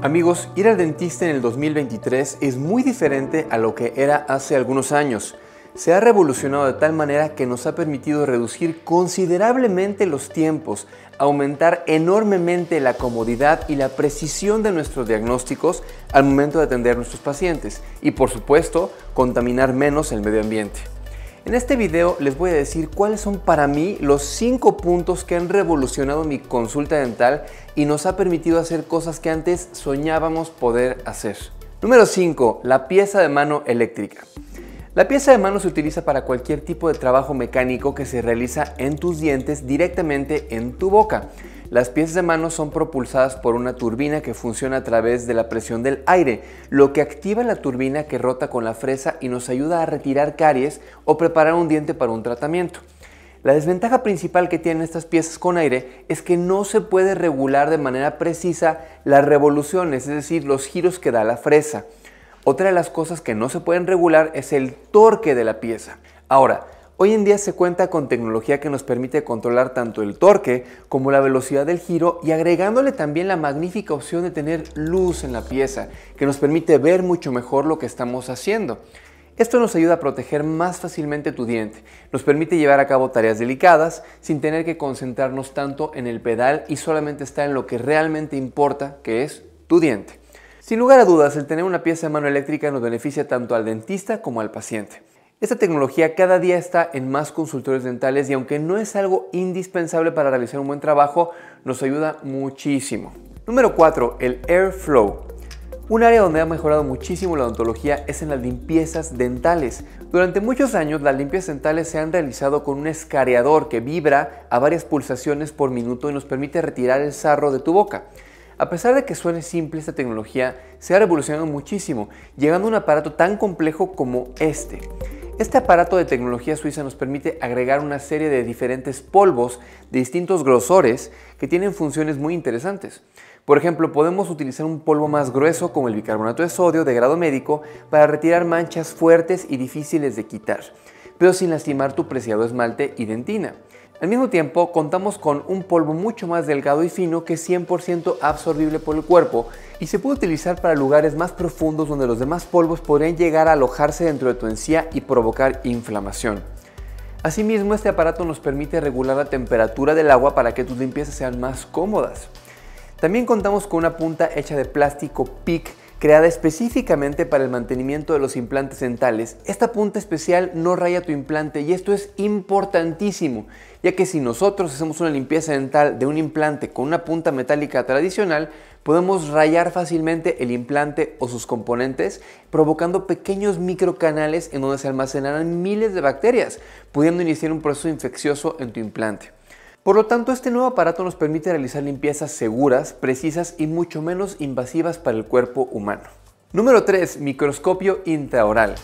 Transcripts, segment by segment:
Amigos, ir al dentista en el 2023 es muy diferente a lo que era hace algunos años. Se ha revolucionado de tal manera que nos ha permitido reducir considerablemente los tiempos, aumentar enormemente la comodidad y la precisión de nuestros diagnósticos al momento de atender a nuestros pacientes y por supuesto contaminar menos el medio ambiente. En este video les voy a decir cuáles son para mí los 5 puntos que han revolucionado mi consulta dental y nos ha permitido hacer cosas que antes soñábamos poder hacer. Número 5. La pieza de mano eléctrica. La pieza de mano se utiliza para cualquier tipo de trabajo mecánico que se realiza en tus dientes directamente en tu boca. Las piezas de mano son propulsadas por una turbina que funciona a través de la presión del aire, lo que activa la turbina que rota con la fresa y nos ayuda a retirar caries o preparar un diente para un tratamiento. La desventaja principal que tienen estas piezas con aire es que no se puede regular de manera precisa las revoluciones, es decir, los giros que da la fresa. Otra de las cosas que no se pueden regular es el torque de la pieza. Ahora, Hoy en día se cuenta con tecnología que nos permite controlar tanto el torque como la velocidad del giro y agregándole también la magnífica opción de tener luz en la pieza, que nos permite ver mucho mejor lo que estamos haciendo. Esto nos ayuda a proteger más fácilmente tu diente, nos permite llevar a cabo tareas delicadas sin tener que concentrarnos tanto en el pedal y solamente estar en lo que realmente importa, que es tu diente. Sin lugar a dudas, el tener una pieza de mano eléctrica nos beneficia tanto al dentista como al paciente. Esta tecnología cada día está en más consultores dentales y aunque no es algo indispensable para realizar un buen trabajo, nos ayuda muchísimo. Número 4, el Airflow. Un área donde ha mejorado muchísimo la odontología es en las limpiezas dentales. Durante muchos años las limpias dentales se han realizado con un escareador que vibra a varias pulsaciones por minuto y nos permite retirar el sarro de tu boca. A pesar de que suene simple esta tecnología, se ha revolucionado muchísimo, llegando a un aparato tan complejo como este. Este aparato de tecnología suiza nos permite agregar una serie de diferentes polvos de distintos grosores que tienen funciones muy interesantes. Por ejemplo, podemos utilizar un polvo más grueso como el bicarbonato de sodio de grado médico para retirar manchas fuertes y difíciles de quitar, pero sin lastimar tu preciado esmalte y dentina. Al mismo tiempo, contamos con un polvo mucho más delgado y fino que 100% absorbible por el cuerpo y se puede utilizar para lugares más profundos donde los demás polvos podrían llegar a alojarse dentro de tu encía y provocar inflamación. Asimismo, este aparato nos permite regular la temperatura del agua para que tus limpiezas sean más cómodas. También contamos con una punta hecha de plástico PIC creada específicamente para el mantenimiento de los implantes dentales. Esta punta especial no raya tu implante y esto es importantísimo, ya que si nosotros hacemos una limpieza dental de un implante con una punta metálica tradicional, podemos rayar fácilmente el implante o sus componentes, provocando pequeños microcanales en donde se almacenarán miles de bacterias, pudiendo iniciar un proceso infeccioso en tu implante. Por lo tanto, este nuevo aparato nos permite realizar limpiezas seguras, precisas y mucho menos invasivas para el cuerpo humano. Número 3. Microscopio intraoral.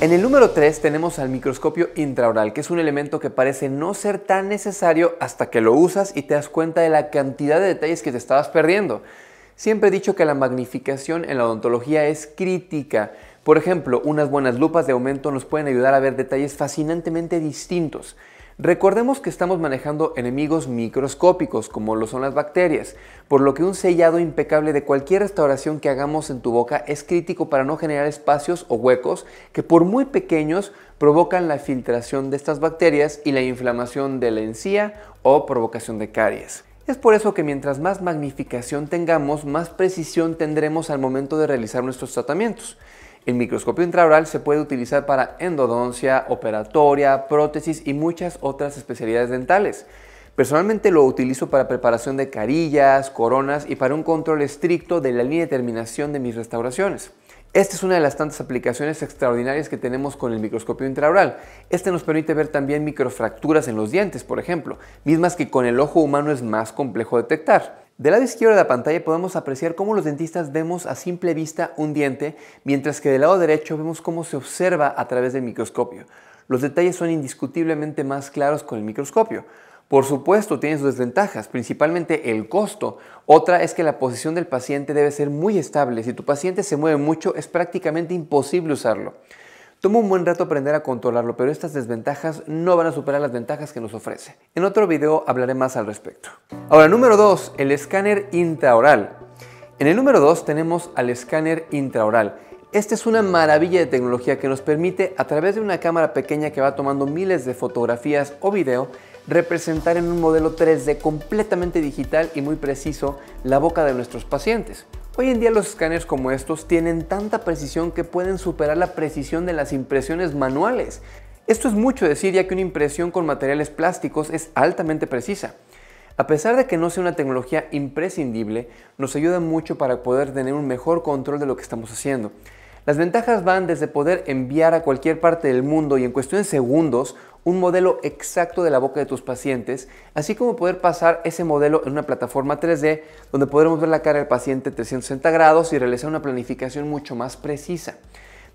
En el número 3 tenemos al microscopio intraoral, que es un elemento que parece no ser tan necesario hasta que lo usas y te das cuenta de la cantidad de detalles que te estabas perdiendo. Siempre he dicho que la magnificación en la odontología es crítica. Por ejemplo, unas buenas lupas de aumento nos pueden ayudar a ver detalles fascinantemente distintos. Recordemos que estamos manejando enemigos microscópicos como lo son las bacterias, por lo que un sellado impecable de cualquier restauración que hagamos en tu boca es crítico para no generar espacios o huecos que por muy pequeños provocan la filtración de estas bacterias y la inflamación de la encía o provocación de caries. Es por eso que mientras más magnificación tengamos, más precisión tendremos al momento de realizar nuestros tratamientos. El microscopio intraoral se puede utilizar para endodoncia, operatoria, prótesis y muchas otras especialidades dentales. Personalmente lo utilizo para preparación de carillas, coronas y para un control estricto de la línea de terminación de mis restauraciones. Esta es una de las tantas aplicaciones extraordinarias que tenemos con el microscopio intraoral. Este nos permite ver también microfracturas en los dientes, por ejemplo, mismas que con el ojo humano es más complejo detectar. Del lado izquierdo de la pantalla podemos apreciar cómo los dentistas vemos a simple vista un diente, mientras que del lado derecho vemos cómo se observa a través del microscopio. Los detalles son indiscutiblemente más claros con el microscopio. Por supuesto, tiene sus desventajas, principalmente el costo. Otra es que la posición del paciente debe ser muy estable. Si tu paciente se mueve mucho, es prácticamente imposible usarlo. Toma un buen rato aprender a controlarlo, pero estas desventajas no van a superar las ventajas que nos ofrece. En otro video hablaré más al respecto. Ahora, número 2, el escáner intraoral. En el número 2 tenemos al escáner intraoral. Esta es una maravilla de tecnología que nos permite, a través de una cámara pequeña que va tomando miles de fotografías o video, representar en un modelo 3D completamente digital y muy preciso la boca de nuestros pacientes. Hoy en día los escáneres como estos tienen tanta precisión que pueden superar la precisión de las impresiones manuales. Esto es mucho decir ya que una impresión con materiales plásticos es altamente precisa. A pesar de que no sea una tecnología imprescindible, nos ayuda mucho para poder tener un mejor control de lo que estamos haciendo. Las ventajas van desde poder enviar a cualquier parte del mundo y en cuestión de segundos un modelo exacto de la boca de tus pacientes, así como poder pasar ese modelo en una plataforma 3D donde podremos ver la cara del paciente 360 grados y realizar una planificación mucho más precisa.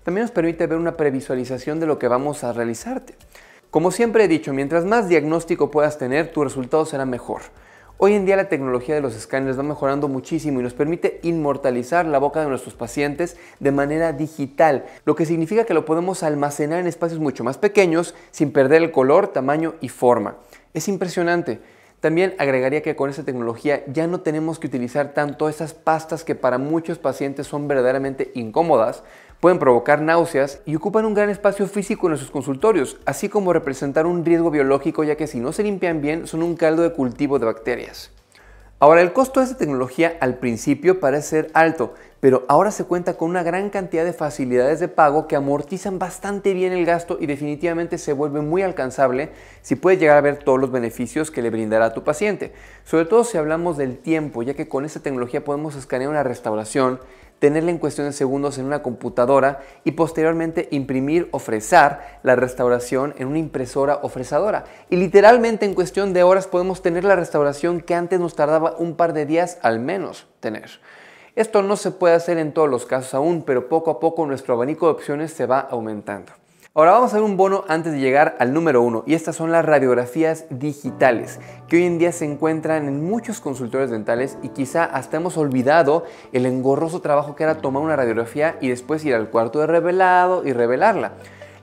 También nos permite ver una previsualización de lo que vamos a realizarte. Como siempre he dicho, mientras más diagnóstico puedas tener, tu resultado será mejor. Hoy en día la tecnología de los escáneres va mejorando muchísimo y nos permite inmortalizar la boca de nuestros pacientes de manera digital, lo que significa que lo podemos almacenar en espacios mucho más pequeños sin perder el color, tamaño y forma. Es impresionante. También agregaría que con esta tecnología ya no tenemos que utilizar tanto esas pastas que para muchos pacientes son verdaderamente incómodas, pueden provocar náuseas y ocupan un gran espacio físico en nuestros consultorios, así como representar un riesgo biológico ya que si no se limpian bien son un caldo de cultivo de bacterias. Ahora, el costo de esta tecnología al principio parece ser alto, pero ahora se cuenta con una gran cantidad de facilidades de pago que amortizan bastante bien el gasto y definitivamente se vuelve muy alcanzable si puedes llegar a ver todos los beneficios que le brindará a tu paciente. Sobre todo si hablamos del tiempo, ya que con esta tecnología podemos escanear una restauración, tenerla en cuestión de segundos en una computadora y posteriormente imprimir o fresar la restauración en una impresora o fresadora. Y literalmente en cuestión de horas podemos tener la restauración que antes nos tardaba un par de días al menos tener. Esto no se puede hacer en todos los casos aún, pero poco a poco nuestro abanico de opciones se va aumentando. Ahora vamos a ver un bono antes de llegar al número uno y estas son las radiografías digitales que hoy en día se encuentran en muchos consultores dentales y quizá hasta hemos olvidado el engorroso trabajo que era tomar una radiografía y después ir al cuarto de revelado y revelarla.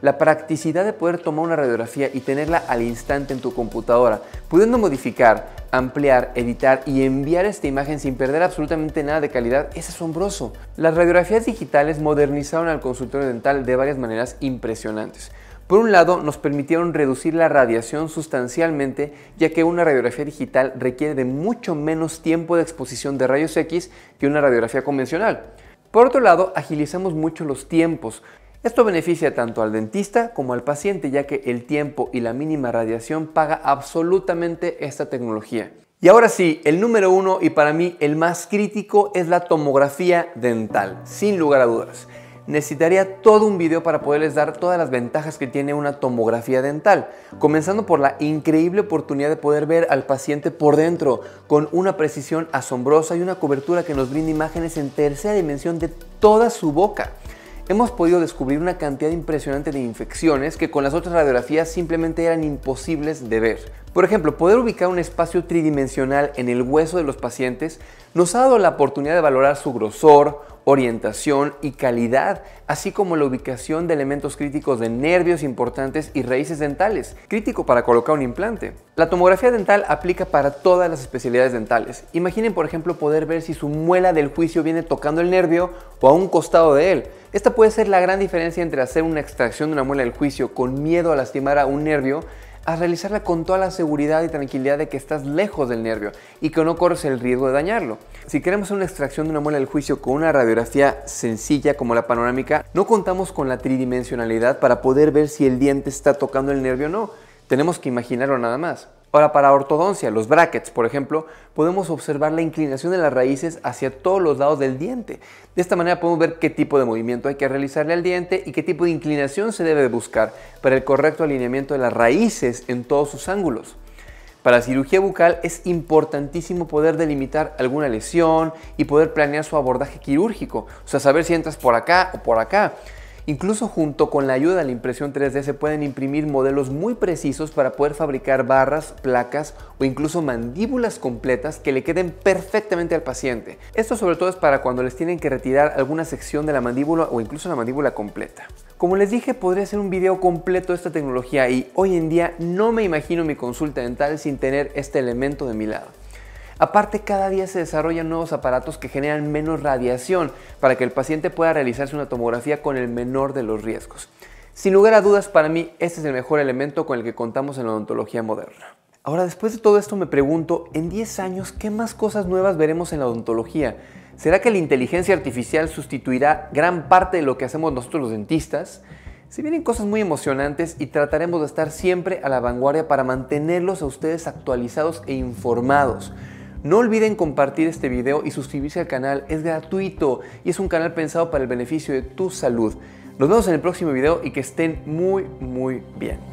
La practicidad de poder tomar una radiografía y tenerla al instante en tu computadora, pudiendo modificar ampliar, editar y enviar esta imagen sin perder absolutamente nada de calidad es asombroso. Las radiografías digitales modernizaron al consultorio dental de varias maneras impresionantes. Por un lado, nos permitieron reducir la radiación sustancialmente, ya que una radiografía digital requiere de mucho menos tiempo de exposición de rayos X que una radiografía convencional. Por otro lado, agilizamos mucho los tiempos, esto beneficia tanto al dentista como al paciente ya que el tiempo y la mínima radiación paga absolutamente esta tecnología. Y ahora sí, el número uno y para mí el más crítico es la tomografía dental, sin lugar a dudas. Necesitaría todo un video para poderles dar todas las ventajas que tiene una tomografía dental, comenzando por la increíble oportunidad de poder ver al paciente por dentro con una precisión asombrosa y una cobertura que nos brinda imágenes en tercera dimensión de toda su boca hemos podido descubrir una cantidad impresionante de infecciones que con las otras radiografías simplemente eran imposibles de ver. Por ejemplo, poder ubicar un espacio tridimensional en el hueso de los pacientes nos ha dado la oportunidad de valorar su grosor, orientación y calidad, así como la ubicación de elementos críticos de nervios importantes y raíces dentales, crítico para colocar un implante. La tomografía dental aplica para todas las especialidades dentales. Imaginen, por ejemplo, poder ver si su muela del juicio viene tocando el nervio o a un costado de él. Esta puede ser la gran diferencia entre hacer una extracción de una muela del juicio con miedo a lastimar a un nervio a realizarla con toda la seguridad y tranquilidad de que estás lejos del nervio y que no corres el riesgo de dañarlo. Si queremos una extracción de una muela del juicio con una radiografía sencilla como la panorámica, no contamos con la tridimensionalidad para poder ver si el diente está tocando el nervio o no. Tenemos que imaginarlo nada más. Ahora, para ortodoncia, los brackets, por ejemplo, podemos observar la inclinación de las raíces hacia todos los lados del diente. De esta manera podemos ver qué tipo de movimiento hay que realizarle al diente y qué tipo de inclinación se debe buscar para el correcto alineamiento de las raíces en todos sus ángulos. Para cirugía bucal es importantísimo poder delimitar alguna lesión y poder planear su abordaje quirúrgico, o sea, saber si entras por acá o por acá. Incluso junto con la ayuda de la impresión 3D se pueden imprimir modelos muy precisos para poder fabricar barras, placas o incluso mandíbulas completas que le queden perfectamente al paciente. Esto sobre todo es para cuando les tienen que retirar alguna sección de la mandíbula o incluso la mandíbula completa. Como les dije, podría ser un video completo de esta tecnología y hoy en día no me imagino mi consulta dental sin tener este elemento de mi lado. Aparte, cada día se desarrollan nuevos aparatos que generan menos radiación para que el paciente pueda realizarse una tomografía con el menor de los riesgos. Sin lugar a dudas, para mí este es el mejor elemento con el que contamos en la odontología moderna. Ahora, después de todo esto me pregunto, en 10 años, ¿qué más cosas nuevas veremos en la odontología? ¿Será que la inteligencia artificial sustituirá gran parte de lo que hacemos nosotros los dentistas? Si vienen cosas muy emocionantes y trataremos de estar siempre a la vanguardia para mantenerlos a ustedes actualizados e informados. No olviden compartir este video y suscribirse al canal, es gratuito y es un canal pensado para el beneficio de tu salud. Nos vemos en el próximo video y que estén muy, muy bien.